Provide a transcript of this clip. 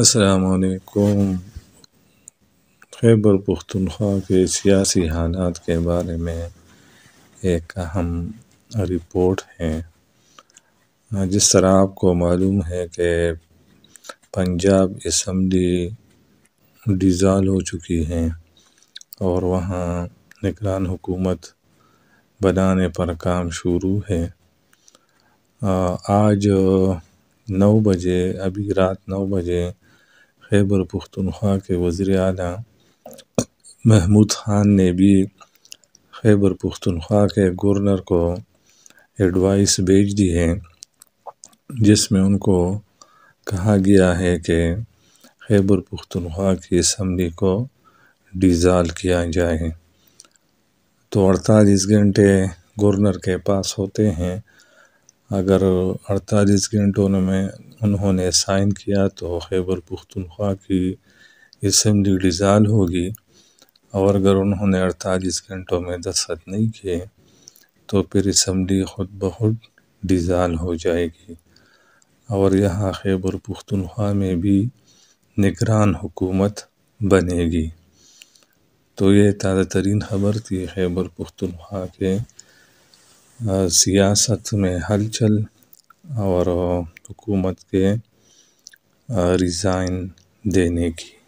असलकुम खैबर पुख्तनख्वा के सियासी हालात के बारे में एक अहम रिपोर्ट है जिस तरह आपको मालूम है कि पंजाब इसम्बली डिज़ाल हो चुकी है और वहाँ निगरान हुकूमत बनाने पर काम शुरू है आज नौ बजे अभी रात नौ बजे खैबर पख्तूनख्वा के वज़र अला महमूद ख़ान ने भी खैबर पख्तूनख्वा के गवर्नर को एडवाइस भेज दी है जिसमें उनको कहा गया है कि खैबर पख्तनख्वा की असम्बली को डिज़ाल किया जाए तो अड़तालीस घंटे गवर्नर के पास होते हैं अगर अड़तालीस घंटों में उन्होंने साइन किया तो खैबर पुख्तनख्वा की इसम्बली डिज़ाल होगी और अगर उन्होंने अड़तालीस घंटों में दस्तखत नहीं किए तो फिर इसम्बली खुद ब खुद डिज़ाल हो जाएगी और यहाँ खैबर पुख्तनख्वा में भी निगरान हुकूमत बनेगी तो ये ताज़ा तरीन खबर थी खैबर पुख्तनख्वा के सियासत में हलचल और हुकूमत के रिज़ाइन देने की